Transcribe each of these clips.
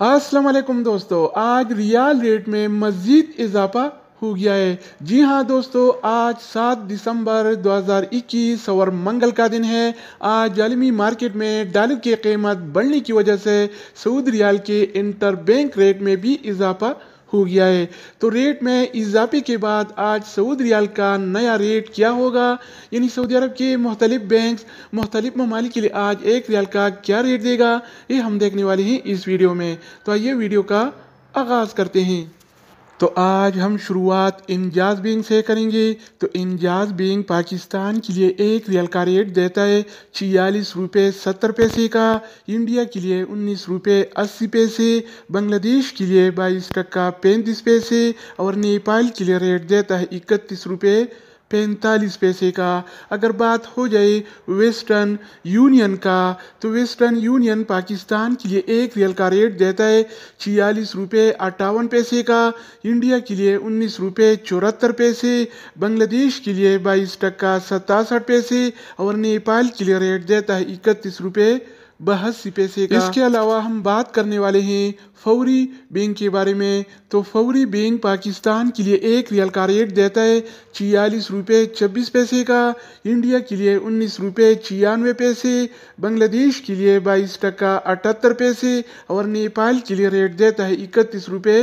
वालेकुम दोस्तों आज रियाल रेट में मज़ीद इजाफा हो गया है जी हाँ दोस्तों आज 7 दिसंबर 2021 सवर मंगल का दिन है आज आलमी मार्केट में डॉलर की कीमत बढ़ने की वजह से सऊद रियाल के इंटर बैंक रेट में भी इजाफा हो गया है तो रेट में इजाफे के बाद आज सऊद रियाल का नया रेट क्या होगा यानी सऊदी अरब के मुख्तलिफ बैंक मुख्तलिफ ममालिक के लिए आज एक रियाल का क्या रेट देगा ये हम देखने वाले हैं इस वीडियो में तो आइए वीडियो का आगाज़ करते हैं तो आज हम शुरुआत इंजाज बिंग से करेंगे तो इंजाज बिंग पाकिस्तान के लिए एक रियल का रेट देता है छियालीस रुपये सत्तर पैसे का इंडिया के लिए उन्नीस रुपये अस्सी पैसे बांग्लादेश के लिए बाईस टक्का पैंतीस पैसे और नेपाल के लिए रेट देता है इकतीस रुपये पैंतालीस पैसे का अगर बात हो जाए वेस्टर्न यूनियन का तो वेस्टर्न यूनियन पाकिस्तान के लिए एक रियल का रेट देता है छियालीस रुपये अट्ठावन पैसे का इंडिया के लिए उन्नीस रुपये चौहत्तर पैसे बांग्लादेश के लिए बाईस टक्का सतासठ पैसे और नेपाल के लिए रेट देता है इकतीस रुपये बहस पैसे का इसके अलावा हम बात करने वाले हैं फौरी बैंक के बारे में तो फौरी बैंक पाकिस्तान के लिए एक रियल का रेट देता है छियालीस रुपये छब्बीस पैसे का इंडिया के लिए उन्नीस रुपये छियानवे पैसे बांग्लादेश के लिए बाईस टका अठहत्तर पैसे और नेपाल के लिए रेट देता है इकतीस रुपये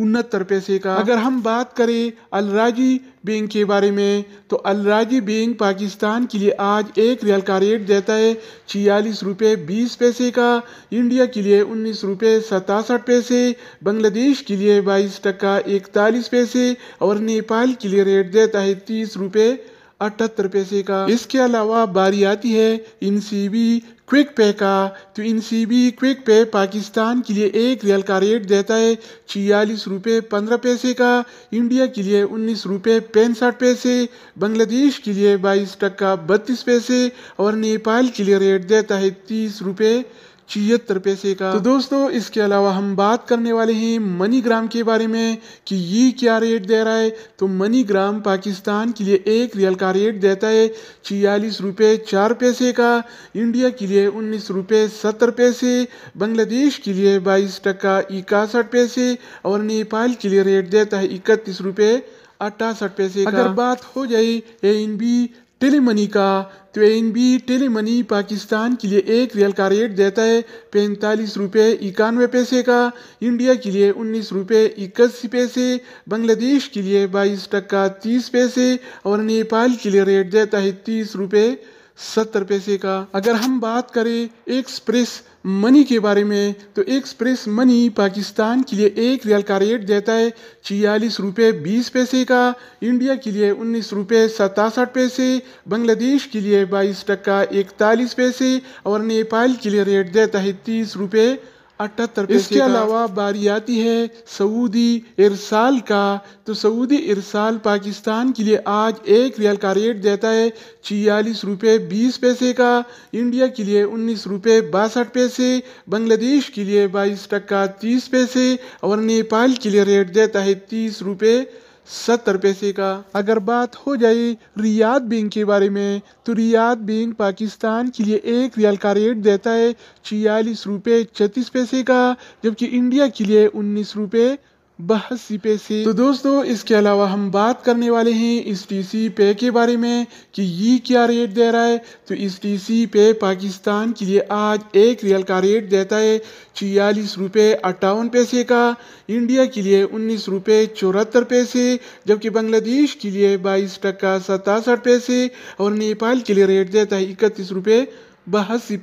उन्नत पैसे का अगर हम बात करें अलराजी बैंक के बारे में तो अलराजी बैंक पाकिस्तान के लिए आज एक रियल का रेट देता है छियालीस रुपये बीस पैसे का इंडिया के लिए उन्नीस रुपये सतासठ पैसे बांग्लादेश के लिए बाईस टका इकतालीस पैसे और नेपाल के लिए रेट देता है तीस रुपये अठहत्तर पैसे का इसके अलावा बारी आती है इन सी बी क्विक पे का तो इन सी बी क्विक पे पाकिस्तान के लिए एक रियल का रेट देता है छियालीस रुपये पंद्रह पैसे का इंडिया के लिए उन्नीस रुपये पैंसठ पैसे बांग्लादेश के लिए बाईस टक्का बत्तीस पैसे और नेपाल के लिए रेट देता है तीस रुपये छिहत्तर पैसे का तो दोस्तों इसके अलावा हम बात करने वाले हैं मनी ग्राम के बारे में कि ये क्या रेट दे रहा है तो मनी ग्राम पाकिस्तान के लिए एक रियल का रेट देता है छियालीस रुपये चार पैसे का इंडिया के लिए उन्नीस रुपये सत्तर पैसे बांग्लादेश के लिए बाईस टका इक्यासठ पैसे और नेपाल के लिए रेट देता है इकतीस रुपये अट्ठासठ पैसे अगर बात हो जाए ए बी टेली मनी का तो N B tele money Pakistan के लिए एक रियल का रेट देता है पैंतालीस रुपये इक्यानवे पैसे का इंडिया के लिए उन्नीस रुपये इक्यासी पैसे बांग्लादेश के लिए बाईस टक्का तीस पैसे और नेपाल के लिए रेट देता है तीस रुपये सत्तर पैसे का अगर हम बात करें एक्सप्रेस मनी के बारे में तो एक्सप्रेस मनी पाकिस्तान के लिए एक रियल का रेट देता है छियालीस रुपये बीस पैसे का इंडिया के लिए उन्नीस रुपये सतासठ पैसे बांग्लादेश के लिए बाईस टक्का इकतालीस पैसे और नेपाल के लिए रेट देता है तीस रुपये अठहत्तर इसके अलावा बारी आती है सऊदी इरसाल का तो सऊदी इरसाल पाकिस्तान के लिए आज एक रियल का रेट देता है छियालीस रुपये बीस पैसे का इंडिया के लिए उन्नीस रुपये बासठ पैसे बांग्लादेश के लिए बाईस टक्का तीस पैसे और नेपाल के लिए रेट देता है तीस रुपये सत्तर पैसे का अगर बात हो जाए रियाद बैंक के बारे में तो रियाद बैंक पाकिस्तान के लिए एक रियाल का रेट देता है छियालीस रुपये छत्तीस पैसे का जबकि इंडिया के लिए उन्नीस रुपये बहस पे से तो दोस्तों इसके अलावा हम बात करने वाले हैं इस सी पे के बारे में कि ये क्या रेट दे रहा है तो इस सी पे पाकिस्तान के लिए आज एक रियल का रेट देता है छियालीस रुपये अट्ठावन पैसे का इंडिया के लिए उन्नीस रुपये चौहत्तर पैसे जबकि बांग्लादेश के लिए बाईस टक्का सतासठ पैसे और नेपाल के लिए रेट देता है इकतीस रुपये बहसी